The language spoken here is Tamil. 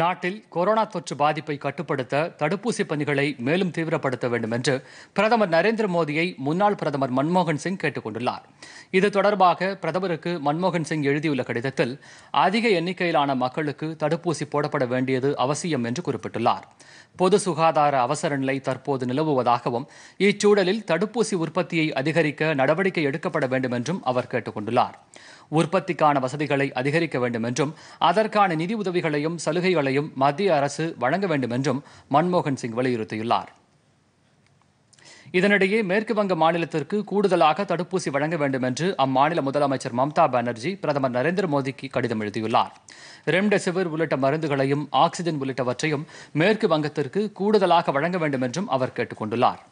நாட்டில் கொரோனா தொற்று பாதிப்பை கட்டுப்படுத்த தடுப்பூசி பணிகளை மேலும் தீவிரப்படுத்த வேண்டும் என்று பிரதமர் நரேந்திர மோடியை முன்னாள் பிரதமர் மன்மோகன் சிங் கேட்டுக் கொண்டுள்ளார் இது தொடர்பாக பிரதமருக்கு மன்மோகன் சிங் எழுதியுள்ள கடிதத்தில் அதிக எண்ணிக்கையிலான மக்களுக்கு தடுப்பூசி போடப்பட வேண்டியது அவசியம் என்று குறிப்பிட்டுள்ளார் பொது சுகாதார அவசர நிலை தற்போது நிலவுவதாகவும் இச்சூழலில் தடுப்பூசி உற்பத்தியை அதிகரிக்க நடவடிக்கை எடுக்கப்பட வேண்டும் என்றும் அவர் கேட்டுக் கொண்டுள்ளார் உற்பத்திக்கான வசதிகளை அதிகரிக்க வேண்டும் என்றும் அதற்கான நிதி உதவிகளையும் சலுகைகள் தகவல்களையும் மத்திய அரசு வழங்க வேண்டும் என்றும் மன்மோகன் சிங் வலியுறுத்தியுள்ளார் இதனிடையே மேற்கு வங்க மாநிலத்திற்கு கூடுதலாக தடுப்பூசி வழங்க வேண்டும் என்று அம்மாநில முதலமைச்சர் மம்தா பானர்ஜி பிரதமர் நரேந்திர மோடிக்கு கடிதம் எழுதியுள்ளார் ரெம்டெசிவிர் உள்ளிட்ட மருந்துகளையும் ஆக்சிஜன் உள்ளிட்டவற்றையும் மேற்கு வங்கத்திற்கு கூடுதலாக வழங்க வேண்டும் என்றும் அவர் கேட்டுக் கொண்டுள்ளாா்